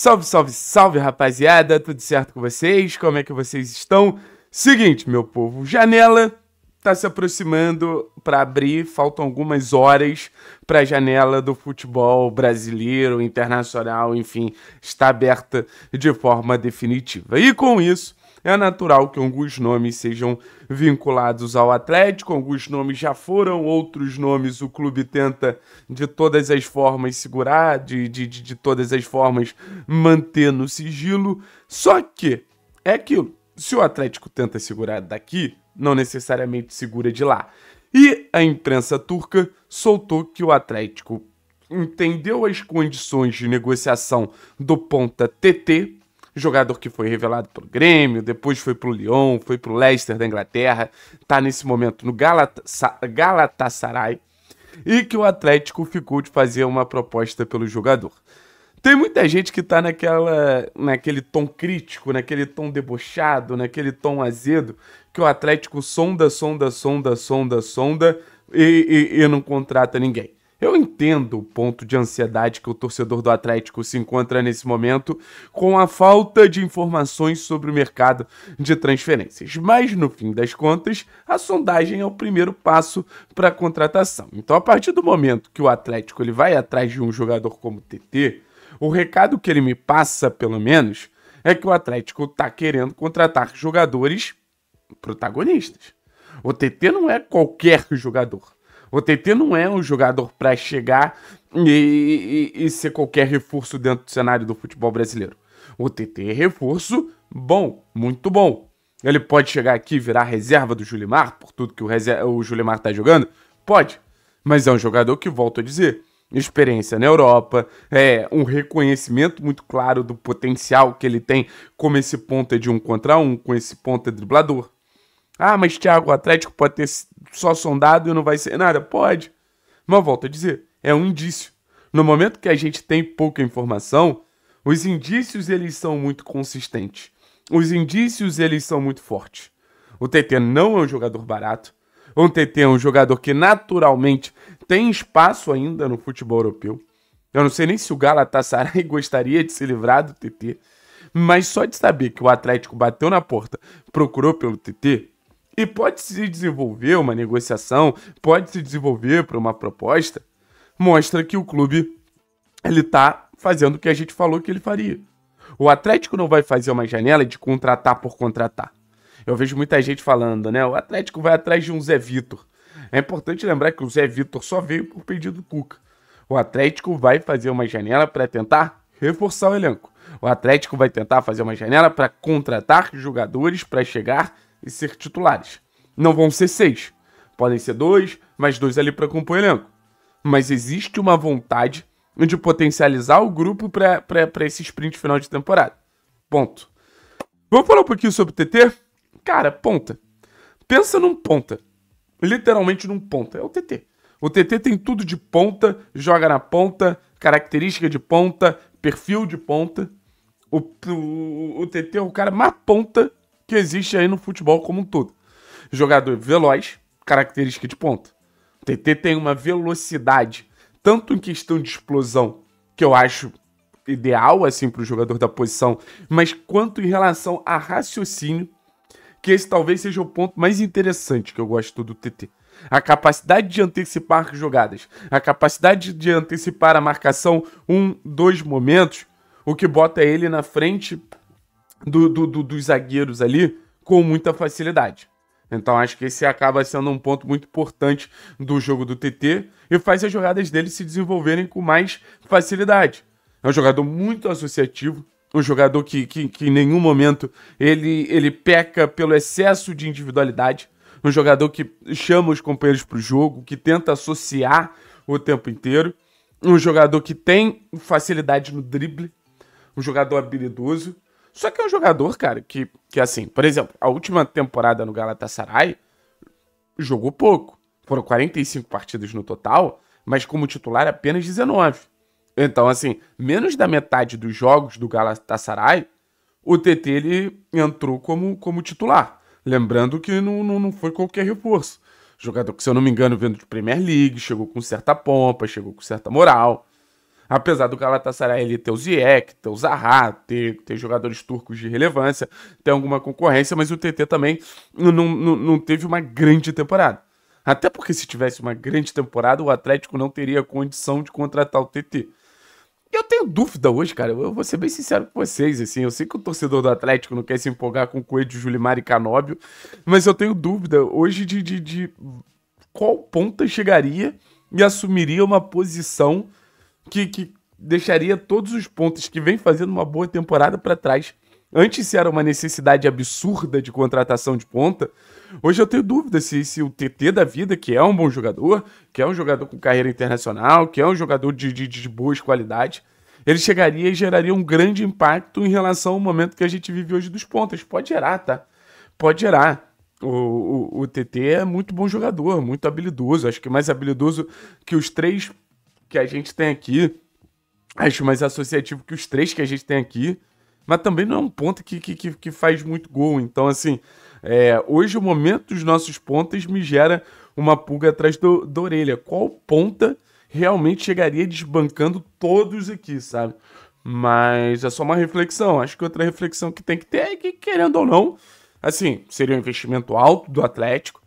Salve, salve, salve, rapaziada! Tudo certo com vocês? Como é que vocês estão? Seguinte, meu povo, janela está se aproximando para abrir, faltam algumas horas para a janela do futebol brasileiro, internacional, enfim, está aberta de forma definitiva. E com isso, é natural que alguns nomes sejam vinculados ao Atlético, alguns nomes já foram, outros nomes o clube tenta de todas as formas segurar, de, de, de, de todas as formas manter no sigilo. Só que é aquilo se o Atlético tenta segurar daqui, não necessariamente segura de lá. E a imprensa turca soltou que o Atlético entendeu as condições de negociação do ponta TT, jogador que foi revelado pelo Grêmio, depois foi pro Lyon, foi pro Leicester da Inglaterra, tá nesse momento no Galatasaray, e que o Atlético ficou de fazer uma proposta pelo jogador. Tem muita gente que tá naquela, naquele tom crítico, naquele tom debochado, naquele tom azedo, que o Atlético sonda, sonda, sonda, sonda, sonda e, e, e não contrata ninguém. Eu entendo o ponto de ansiedade que o torcedor do Atlético se encontra nesse momento com a falta de informações sobre o mercado de transferências, mas no fim das contas, a sondagem é o primeiro passo para a contratação. Então, a partir do momento que o Atlético ele vai atrás de um jogador como TT, o recado que ele me passa, pelo menos, é que o Atlético está querendo contratar jogadores protagonistas. O TT não é qualquer jogador. O TT não é um jogador para chegar e, e, e, ser qualquer reforço dentro do cenário do futebol brasileiro. O TT é reforço bom, muito bom. Ele pode chegar aqui e virar reserva do Julimar, por tudo que o, o Julimar está jogando? Pode. Mas é um jogador que, volto a dizer, experiência na Europa, é um reconhecimento muito claro do potencial que ele tem como esse ponta é de um contra um, com esse ponta é driblador. Ah, mas Thiago, o Atlético pode ter só sondado e não vai ser nada? Pode. Mas volto a dizer, é um indício. No momento que a gente tem pouca informação, os indícios eles são muito consistentes. Os indícios eles são muito fortes. O TT não é um jogador barato. O TT é um jogador que naturalmente tem espaço ainda no futebol europeu. Eu não sei nem se o Galatasaray gostaria de se livrar do TT, mas só de saber que o Atlético bateu na porta, procurou pelo TT, e pode se desenvolver uma negociação, pode se desenvolver para uma proposta, mostra que o clube ele tá fazendo o que a gente falou que ele faria. O Atlético não vai fazer uma janela de contratar por contratar. Eu vejo muita gente falando, né? O Atlético vai atrás de um Zé Vitor. É importante lembrar que o Zé Vitor só veio por pedido do Cuca. O Atlético vai fazer uma janela para tentar reforçar o elenco. O Atlético vai tentar fazer uma janela para contratar jogadores para chegar e ser titulares. Não vão ser seis. Podem ser dois, mais dois ali para compor o elenco. Mas existe uma vontade de potencializar o grupo para esse sprint final de temporada. Ponto. Vamos falar um pouquinho sobre o TT? Cara, ponta. Pensa num ponta literalmente num ponta. É o TT. O TT tem tudo de ponta, joga na ponta, característica de ponta, perfil de ponta. O, o, o TT é o cara mais ponta que existe aí no futebol como um todo. Jogador veloz, característica de ponta. O TT tem uma velocidade, tanto em questão de explosão, que eu acho ideal assim para o jogador da posição, mas quanto em relação a raciocínio, que esse talvez seja o ponto mais interessante que eu gosto do TT. A capacidade de antecipar jogadas, a capacidade de antecipar a marcação um, dois momentos, o que bota ele na frente do, do, do, dos zagueiros ali com muita facilidade. Então acho que esse acaba sendo um ponto muito importante do jogo do TT e faz as jogadas dele se desenvolverem com mais facilidade. É um jogador muito associativo, um jogador que, que, que, em nenhum momento ele, ele peca pelo excesso de individualidade, um jogador que chama os companheiros para o jogo, que tenta associar o tempo inteiro, um jogador que tem facilidade no drible, um jogador habilidoso. Só que é um jogador, cara, que, que assim, por exemplo, a última temporada no Galatasaray jogou pouco. Foram 45 partidas no total, mas como titular apenas 19. Então, assim, menos da metade dos jogos do Galatasaray, o TT ele entrou como, como titular. Lembrando que não, não, não foi qualquer reforço. Jogador que, se eu não me engano, vindo de Premier League, chegou com certa pompa, chegou com certa moral. Apesar do Galatasaray ele ter o Ziyech, ter o Zaha, ter, ter jogadores turcos de relevância, ter alguma concorrência, mas o TT também não, não, não teve uma grande temporada. Até porque se tivesse uma grande temporada, o Atlético não teria condição de contratar o TT. Eu tenho dúvida hoje, cara. Eu vou ser bem sincero com vocês, assim. Eu sei que o torcedor do Atlético não quer se empolgar com o Coelho, Julimar e Canóbio, mas eu tenho dúvida hoje de, de, de qual ponta chegaria e assumiria uma posição que, que deixaria todos os pontos que vem fazendo uma boa temporada para trás Antes se era uma necessidade absurda de contratação de ponta, hoje eu tenho dúvida se, se o TT da vida, que é um bom jogador, que é um jogador com carreira internacional, que é um jogador de, de, de boas qualidades, ele chegaria e geraria um grande impacto em relação ao momento que a gente vive hoje dos pontas. Pode gerar, tá? Pode gerar. O, o, o TT é muito bom jogador, muito habilidoso. Acho que mais habilidoso que os três que a gente tem aqui. Acho mais associativo que os três que a gente tem aqui mas também não é um ponto que, que, que, que faz muito gol. Então, assim, é, hoje o momento dos nossos pontas me gera uma pulga atrás do, da orelha. Qual ponta realmente chegaria desbancando todos aqui, sabe? Mas é só uma reflexão. Acho que outra reflexão que tem que ter é que, querendo ou não, assim, seria um investimento alto do Atlético.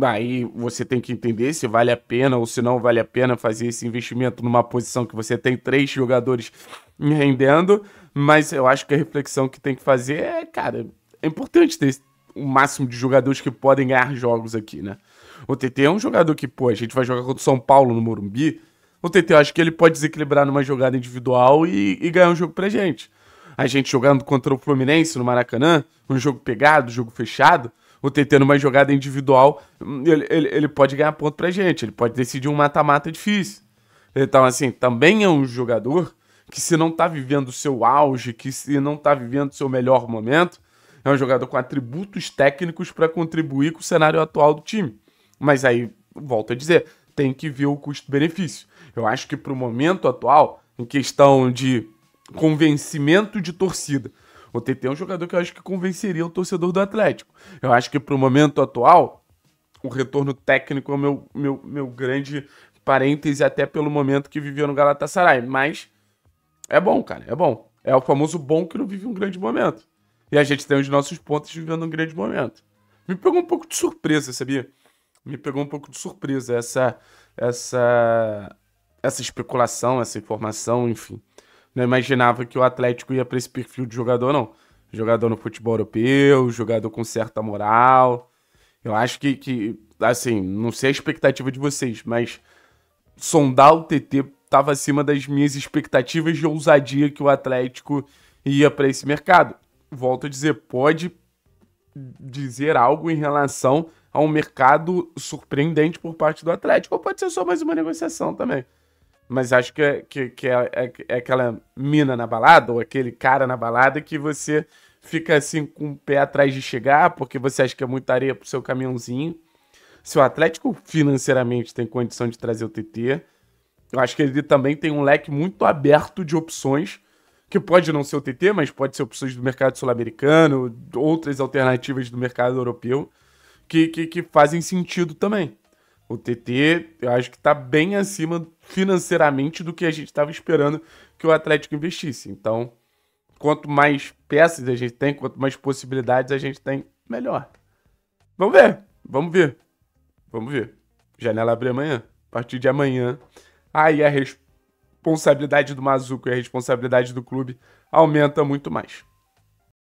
Aí você tem que entender se vale a pena ou se não vale a pena fazer esse investimento numa posição que você tem três jogadores rendendo. Mas eu acho que a reflexão que tem que fazer é, cara, é importante ter o máximo de jogadores que podem ganhar jogos aqui, né? O TT é um jogador que, pô, a gente vai jogar contra o São Paulo no Morumbi. O TT, eu acho que ele pode desequilibrar numa jogada individual e, e ganhar um jogo pra gente. A gente jogando contra o Fluminense no Maracanã, um jogo pegado, jogo fechado o TT numa jogada individual, ele, ele, ele pode ganhar ponto pra gente, ele pode decidir um mata-mata difícil. Então, assim, também é um jogador que se não tá vivendo o seu auge, que se não tá vivendo o seu melhor momento, é um jogador com atributos técnicos para contribuir com o cenário atual do time. Mas aí, volto a dizer, tem que ver o custo-benefício. Eu acho que para o momento atual, em questão de convencimento de torcida, o TT é um jogador que eu acho que convenceria o torcedor do Atlético. Eu acho que para o momento atual, o retorno técnico é o meu, meu, meu grande parêntese, até pelo momento que viveu no Galatasaray. Mas é bom, cara, é bom. É o famoso bom que não vive um grande momento. E a gente tem os nossos pontos vivendo um grande momento. Me pegou um pouco de surpresa, sabia? Me pegou um pouco de surpresa essa essa essa especulação, essa informação, enfim não imaginava que o Atlético ia para esse perfil de jogador, não. Jogador no futebol europeu, jogador com certa moral. Eu acho que, que assim, não sei a expectativa de vocês, mas sondar o TT estava acima das minhas expectativas de ousadia que o Atlético ia para esse mercado. Volto a dizer, pode dizer algo em relação a um mercado surpreendente por parte do Atlético, ou pode ser só mais uma negociação também. Mas acho que, é, que, que é, é, é, aquela mina na balada, ou aquele cara na balada, que você fica assim com o pé atrás de chegar, porque você acha que é muita areia pro seu caminhãozinho. Se o Atlético financeiramente tem condição de trazer o TT, eu acho que ele também tem um leque muito aberto de opções, que pode não ser o TT, mas pode ser opções do mercado sul-americano, outras alternativas do mercado europeu, que, que, que fazem sentido também. O TT, eu acho que está bem acima financeiramente do que a gente estava esperando que o Atlético investisse. Então, quanto mais peças a gente tem, quanto mais possibilidades a gente tem, melhor. Vamos ver, vamos ver, vamos ver. Janela abre amanhã, a partir de amanhã. Aí a responsabilidade do Mazuco e a responsabilidade do clube aumenta muito mais.